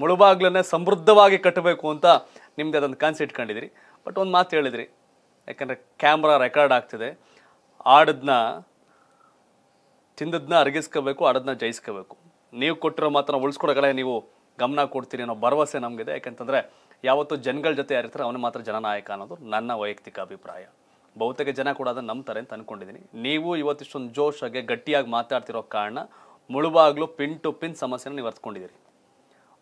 ಮುಳುಬಾಗ್ಲನ್ನೇ ಸಮೃದ್ಧವಾಗಿ ಕಟ್ಟಬೇಕು ಅಂತ ನಿಮ್ಮದು ಅದೊಂದು ಕನ್ಸು ಇಟ್ಕೊಂಡಿದ್ರಿ ಬಟ್ ಒಂದು ಮಾತು ಹೇಳಿದ್ರಿ ಯಾಕಂದರೆ ಕ್ಯಾಮ್ರಾ ರೆಕಾರ್ಡ್ ಆಗ್ತಿದೆ ಆಡದನ್ನ ತಿಂದದನ್ನ ಅರಗಿಸ್ಕೋಬೇಕು ಆಡದನ್ನ ಜಯಿಸ್ಕೋಬೇಕು ನೀವು ಕೊಟ್ಟಿರೋ ಮಾತ್ರ ಉಳಿಸ್ಕೊಡೋಗಳೇ ನೀವು ಗಮನ ಕೊಡ್ತೀರಿ ಅನ್ನೋ ಭರವಸೆ ನಮಗಿದೆ ಯಾಕಂತಂದರೆ ಯಾವತ್ತೂ ಜನಗಳ ಜೊತೆ ಯಾರಿರ್ತಾರೆ ಅವನೇ ಮಾತ್ರ ಜನನಾಯಕ ಅನ್ನೋದು ನನ್ನ ವೈಯಕ್ತಿಕ ಅಭಿಪ್ರಾಯ ಬಹುತೇಕ ಜನ ಕೂಡ ಅದನ್ನು ನಂಬ್ತಾರೆ ಅಂತ ಅಂದ್ಕೊಂಡಿದ್ದೀನಿ ನೀವು ಇವತ್ತಿಷ್ಟೊಂದು ಜೋಶಾಗೆ ಗಟ್ಟಿಯಾಗಿ ಮಾತಾಡ್ತಿರೋ ಕಾರಣ ಮುಳುವಾಗಲೂ ಪಿನ್ ಟು ಪಿನ್ ಸಮಸ್ಯೆನ ನೀವು ಅರ್ತ್ಕೊಂಡಿದ್ದೀರಿ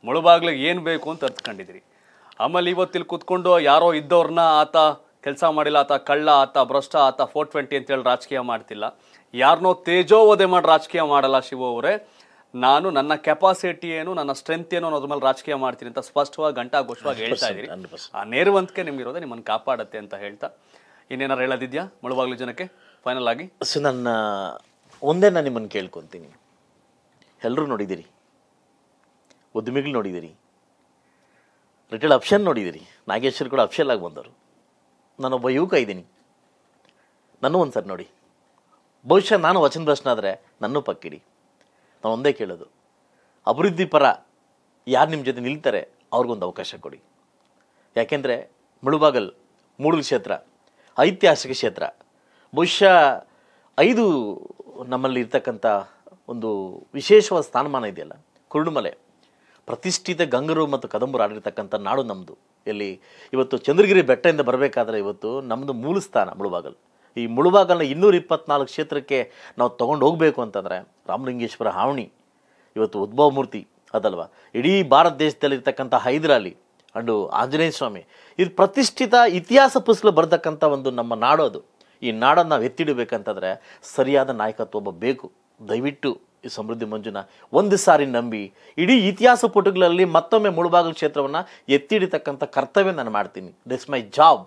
ಮುಳುಬಾಗ್ಲಿಗೆ ಏನು ಬೇಕು ಅಂತ ಅರ್ತ್ಕೊಂಡಿದ್ರಿ ಆಮೇಲೆ ಇವತ್ತಿಲ್ಲಿ ಕುತ್ಕೊಂಡು ಯಾರೋ ಇದ್ದವ್ರನ್ನ ಆತ ಕೆಲಸ ಮಾಡಿಲ್ಲ ಆತ ಕಳ್ಳ ಆತ ಭ್ರಷ್ಟ ಆತ ಫೋರ್ ಟ್ವೆಂಟಿ ಅಂತೇಳಿ ರಾಜಕೀಯ ಮಾಡ್ತಿಲ್ಲ ಯಾರನ್ನೋ ತೇಜೋವಧೆ ಮಾಡಿ ರಾಜಕೀಯ ಮಾಡಲ್ಲ ಶಿವ ಅವರೇ ನಾನು ನನ್ನ ಕೆಪಾಸಿಟಿ ಏನು ನನ್ನ ಸ್ಟ್ರೆಂತ್ ಏನು ಅನ್ನೋದ್ರ ಮೇಲೆ ರಾಜಕೀಯ ಮಾಡ್ತೀನಿ ಅಂತ ಸ್ಪಷ್ಟವಾಗಿ ಗಂಟಾ ಘೋಷವಾಗಿ ಹೇಳ್ತಾ ಇದ್ದೀರಿ ಆ ನೇರವಂತಿಕೆ ಇರೋದೇ ನಿಮ್ಮನ್ನು ಕಾಪಾಡುತ್ತೆ ಅಂತ ಹೇಳ್ತಾ ಇನ್ನೇನಾರು ಹೇಳೋದಿದ್ಯಾ ಮುಳುವಾಗ್ಲು ಜನಕ್ಕೆ ಫೈನಲ್ ಆಗಿ ಸೊ ನನ್ನ ಒಂದೇ ನಾನು ನಿಮ್ಮನ್ನು ಕೇಳ್ಕೊತೀನಿ ಎಲ್ಲರೂ ನೋಡಿದ್ದೀರಿ ಉದ್ಯಮಿಗಳು ನೋಡಿದ್ದೀರಿ ರಿಟೇಲ್ ಆಪ್ಷನ್ ನೋಡಿದ್ದೀರಿ ನಾಗೇಶ್ವರ್ ಕೂಡ ಅಪ್ಷಲ್ ಆಗಿ ಬಂದರು ನಾನೊಬ್ಬ ಯುವಕ ಇದ್ದೀನಿ ನಾನು ಒಂದು ಸರ್ ನೋಡಿ ಬಹುಶಃ ನಾನು ವಚನ ಆದರೆ ನನ್ನೂ ಪಕ್ಕಿಡಿ ನಾನು ಒಂದೇ ಕೇಳೋದು ಅಭಿವೃದ್ಧಿ ಪರ ಯಾರು ನಿಮ್ಮ ಜೊತೆ ನಿಲ್ತಾರೆ ಅವ್ರಿಗೊಂದು ಅವಕಾಶ ಕೊಡಿ ಯಾಕೆಂದರೆ ಮುಳುಬಾಗಲ್ ಮೂಡಲ್ ಕ್ಷೇತ್ರ ಐತಿಹಾಸಿಕ ಕ್ಷೇತ್ರ ಬಹುಶಃ ಐದು ನಮ್ಮಲ್ಲಿ ಇರ್ತಕ್ಕಂಥ ಒಂದು ವಿಶೇಷವಾದ ಸ್ಥಾನಮಾನ ಇದೆಯಲ್ಲ ಕುರುಡುಮಲೆ ಪ್ರತಿಷ್ಠಿತ ಗಂಗರು ಮತ್ತು ಕದಂಬರು ಆಡಿರ್ತಕ್ಕಂಥ ನಾಡು ನಮ್ಮದು ಇಲ್ಲಿ ಇವತ್ತು ಚಂದ್ರಗಿರಿ ಬೆಟ್ಟದಿಂದ ಬರಬೇಕಾದ್ರೆ ಇವತ್ತು ನಮ್ಮದು ಮೂಲ ಸ್ಥಾನ ಮುಳುಬಾಗಲ್ ಈ ಮುಳುಬಾಗಲ್ನ ಇನ್ನೂರ ಇಪ್ಪತ್ನಾಲ್ಕು ಕ್ಷೇತ್ರಕ್ಕೆ ನಾವು ತೊಗೊಂಡು ಹೋಗಬೇಕು ಅಂತಂದರೆ ರಾಮಲಿಂಗೇಶ್ವರ ಹಾವಣಿ ಇವತ್ತು ಉದ್ಭವ ಮೂರ್ತಿ ಅದಲ್ವಾ ಇಡೀ ಭಾರತ ದೇಶದಲ್ಲಿರ್ತಕ್ಕಂಥ ಹೈದರಾಲಿ ಅಂಡು ಆಂಜನೇಯ ಸ್ವಾಮಿ ಇದು ಪ್ರತಿಷ್ಠಿತ ಇತಿಹಾಸ ಪುಸ್ತಕ ಬರ್ತಕ್ಕಂಥ ಒಂದು ನಮ್ಮ ನಾಡು ಅದು ಈ ನಾಡನ್ನು ನಾವು ಎತ್ತಿಡಬೇಕಂತಂದರೆ ಸರಿಯಾದ ನಾಯಕತ್ವ ಒಬ್ಬ ಬೇಕು ದಯವಿಟ್ಟು ಈ ಸಮೃದ್ಧಿ ಮಂಜುನ ಒಂದು ಸಾರಿ ನಂಬಿ ಇಡೀ ಇತಿಹಾಸ ಪುಟಗಳಲ್ಲಿ ಮತ್ತೊಮ್ಮೆ ಮುಳುಬಾಗಿಲು ಕ್ಷೇತ್ರವನ್ನು ಎತ್ತಿಡಿತಕ್ಕಂಥ ಕರ್ತವ್ಯ ನಾನು ಮಾಡ್ತೀನಿ ದಿಸ್ ಮೈ ಜಾಬ್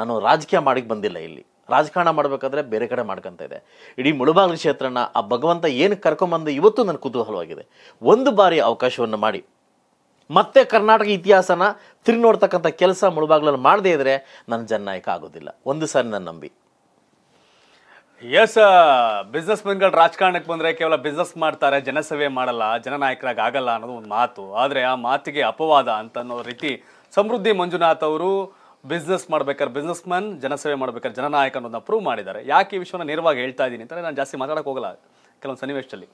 ನಾನು ರಾಜಕೀಯ ಮಾಡಕ್ಕೆ ಬಂದಿಲ್ಲ ಇಲ್ಲಿ ರಾಜಕಾರಣ ಮಾಡಬೇಕಾದ್ರೆ ಬೇರೆ ಕಡೆ ಮಾಡ್ಕೊಂತ ಇದೆ ಇಡೀ ಮುಳುಬಾಗಿಲು ಕ್ಷೇತ್ರನ ಆ ಭಗವಂತ ಏನು ಕರ್ಕೊಂಬಂದು ಇವತ್ತು ನನ್ನ ಕುತೂಹಲವಾಗಿದೆ ಒಂದು ಬಾರಿ ಅವಕಾಶವನ್ನು ಮಾಡಿ ಮತ್ತೆ ಕರ್ನಾಟಕ ಇತಿಹಾಸನ ತಿರುಗಿ ನೋಡ್ತಕ್ಕಂಥ ಕೆಲಸ ಮುಳುಬಾಗ್ಲಲ್ಲಿ ಮಾಡದೇ ಇದ್ರೆ ನನ್ನ ಜನನಾಯಕ ಆಗೋದಿಲ್ಲ ಒಂದು ಸಾರಿ ನನ್ನ ನಂಬಿ ಎಸ್ ಬಿಸ್ನೆಸ್ ಮೆನ್ಗಳು ರಾಜಕಾರಣಕ್ಕೆ ಬಂದರೆ ಕೇವಲ ಬಿಸ್ನೆಸ್ ಮಾಡ್ತಾರೆ ಜನಸೇವೆ ಮಾಡಲ್ಲ ಜನನಾಯಕರಾಗಲ್ಲ ಆಗಲ್ಲ ಅನ್ನೋದು ಒಂದು ಮಾತು ಆದರೆ ಆ ಮಾತಿಗೆ ಅಪವಾದ ಅಂತ ಅನ್ನೋ ರೀತಿ ಸಮೃದ್ಧಿ ಮಂಜುನಾಥ್ ಅವರು ಬಿಸ್ನೆಸ್ ಮಾಡ್ಬೇಕಾದ್ರೆ ಬಿಸ್ನೆಸ್ ಮ್ಯಾನ್ ಜನಸೇವೆ ಮಾಡ್ಬೇಕಾದ್ರೆ ಜನನಾಯಕ ಅನ್ನೋದನ್ನ ಪ್ರೂವ್ ಮಾಡಿದ್ದಾರೆ ಯಾಕೆ ಈ ವಿಷಯನ ನೇರವಾಗಿ ಹೇಳ್ತಾ ಇದ್ದೀನಿ ಅಂತಂದರೆ ನಾನು ಜಾಸ್ತಿ ಮಾತಾಡೋಕೆ ಹೋಗಲ್ಲ ಕೆಲವೊಂದು ಸನ್ನಿವೇಶದಲ್ಲಿ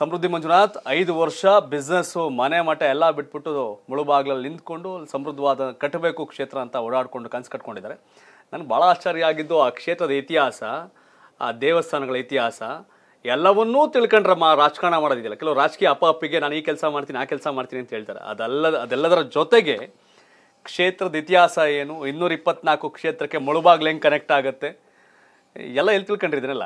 ಸಮೃದ್ಧಿ ಮಂಜುನಾಥ್ ಐದು ವರ್ಷ ಬಿಸ್ನೆಸ್ಸು ಮನೆ ಮಠ ಎಲ್ಲ ಬಿಟ್ಬಿಟ್ಟು ಮುಳುಬಾಗ್ಲಲ್ಲಿ ನಿಂತ್ಕೊಂಡು ಸಮೃದ್ಧವಾದ ಕಟ್ಟಬೇಕು ಕ್ಷೇತ್ರ ಅಂತ ಓಡಾಡಿಕೊಂಡು ಕನಸು ಕಟ್ಕೊಂಡಿದ್ದಾರೆ ನನಗೆ ಭಾಳ ಆಶ್ಚರ್ಯ ಆಗಿದ್ದು ಆ ಕ್ಷೇತ್ರದ ಇತಿಹಾಸ ಆ ದೇವಸ್ಥಾನಗಳ ಇತಿಹಾಸ ಎಲ್ಲವನ್ನೂ ತಿಳ್ಕೊಂಡ್ರೆ ಮಾ ರಾಜಕಾರಣ ಮಾಡೋದಿಲ್ಲ ಕೆಲವು ರಾಜಕೀಯ ಅಪ್ಪ ಅಪ್ಪಿಗೆ ನಾನು ಈ ಕೆಲಸ ಮಾಡ್ತೀನಿ ಆ ಕೆಲಸ ಮಾಡ್ತೀನಿ ಅಂತ ಹೇಳ್ತಾರೆ ಅದಲ್ಲದ ಅದೆಲ್ಲದರ ಜೊತೆಗೆ ಕ್ಷೇತ್ರದ ಇತಿಹಾಸ ಏನು ಇನ್ನೂರ ಇಪ್ಪತ್ನಾಲ್ಕು ಕ್ಷೇತ್ರಕ್ಕೆ ಮುಳುಬಾಗ್ಲೆ ಹೆಂಗೆ ಕನೆಕ್ಟ್ ಆಗುತ್ತೆ ಎಲ್ಲ ಎಲ್ಲಿ ತಿಳ್ಕೊಂಡಿದ್ದೀನಲ್ಲ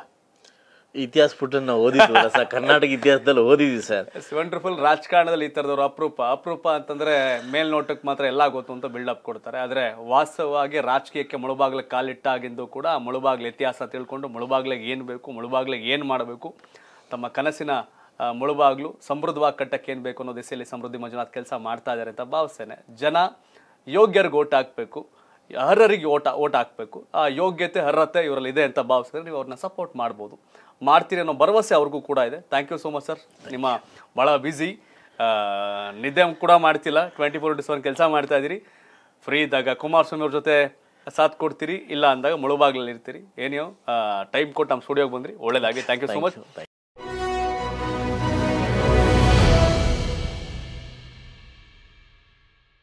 ಇತಿಹಾಸ ಪುಟ್ಟ ನಾವು ಸರ್ ಕರ್ನಾಟಕ ಇತಿಹಾಸದಲ್ಲಿ ಓದಿದ್ವಿ ಸರ್ ವಂಡರ್ಫುಲ್ ರಾಜಕಾರಣದಲ್ಲಿ ಈ ಥರದವ್ರು ಅಪರೂಪ ಅಪರೂಪ ಅಂತಂದರೆ ಮೇಲ್ನೋಟಕ್ಕೆ ಮಾತ್ರ ಎಲ್ಲ ಗೊತ್ತು ಅಂತ ಬಿಲ್ಡಪ್ ಕೊಡ್ತಾರೆ ಆದರೆ ವಾಸ್ತವವಾಗಿ ರಾಜಕೀಯಕ್ಕೆ ಮುಳುಬಾಗ್ಲಿಗೆ ಕಾಲಿಟ್ಟಾಗಿಂದು ಕೂಡ ಮುಳುಬಾಗ್ಲ ಇತಿಹಾಸ ತಿಳ್ಕೊಂಡು ಮುಳುಬಾಗ್ಲಿಗೆ ಏನು ಬೇಕು ಮುಳುಬಾಗ್ಲಿಗೆ ಏನು ಮಾಡಬೇಕು ತಮ್ಮ ಕನಸಿನ ಮುಳುಬಾಗ್ಲು ಸಮೃದ್ಧವಾಗಿ ಕಟ್ಟಕ್ಕೆ ಏನು ಬೇಕು ಅನ್ನೋ ದಿಸೆಯಲ್ಲಿ ಸಮೃದ್ಧಿ ಮಂಜುನಾಥ್ ಕೆಲಸ ಮಾಡ್ತಾ ಇದ್ದಾರೆ ಅಂತ ಭಾವಿಸ್ತೇನೆ ಜನ ಯೋಗ್ಯರಿಗೆ ಓಟ್ ಹಾಕಬೇಕು ಅರ್ಹರಿಗೆ ಓಟ ಓಟ್ ಹಾಕಬೇಕು ಆ ಯೋಗ್ಯತೆ ಅರ್ಹತೆ ಇವರಲ್ಲಿ ಇದೆ ಅಂತ ಭಾವಿಸಿದ್ರೆ ನೀವು ಅವ್ರನ್ನ ಸಪೋರ್ಟ್ ಮಾಡ್ಬೋದು ಮಾಡ್ತೀರಿ ಅನ್ನೋ ಭರವಸೆ ಅವ್ರಿಗೂ ಕೂಡ ಇದೆ thank you so much sir ನಿಮ್ಮ ಭಾಳ ಬ್ಯುಸಿ ನಿದ್ದೆ ಕೂಡ ಮಾಡ್ತಿಲ್ಲ ಟ್ವೆಂಟಿ ಫೋರ್ ಇಂಟು ಸೆವೆನ್ ಕೆಲಸ ಮಾಡ್ತಾ ಇದ್ದೀರಿ ಫ್ರೀ ಇದ್ದಾಗ ಕುಮಾರಸ್ವಾಮಿ ಅವ್ರ ಜೊತೆ ಸಾಥ್ ಕೊಡ್ತೀರಿ ಇಲ್ಲ ಅಂದಾಗ ಮುಳುಬಾಗ್ಲಲ್ಲಿ ಇರ್ತೀರಿ ಏನೋ ಟೈಮ್ ಕೊಟ್ಟು ನಮ್ಮ ಸ್ಟುಡಿಯೋಗೆ ಬಂದ್ರಿ ಒಳ್ಳೇದಾಗಿ ಥ್ಯಾಂಕ್ ಯು ಸೋ ಮಚ್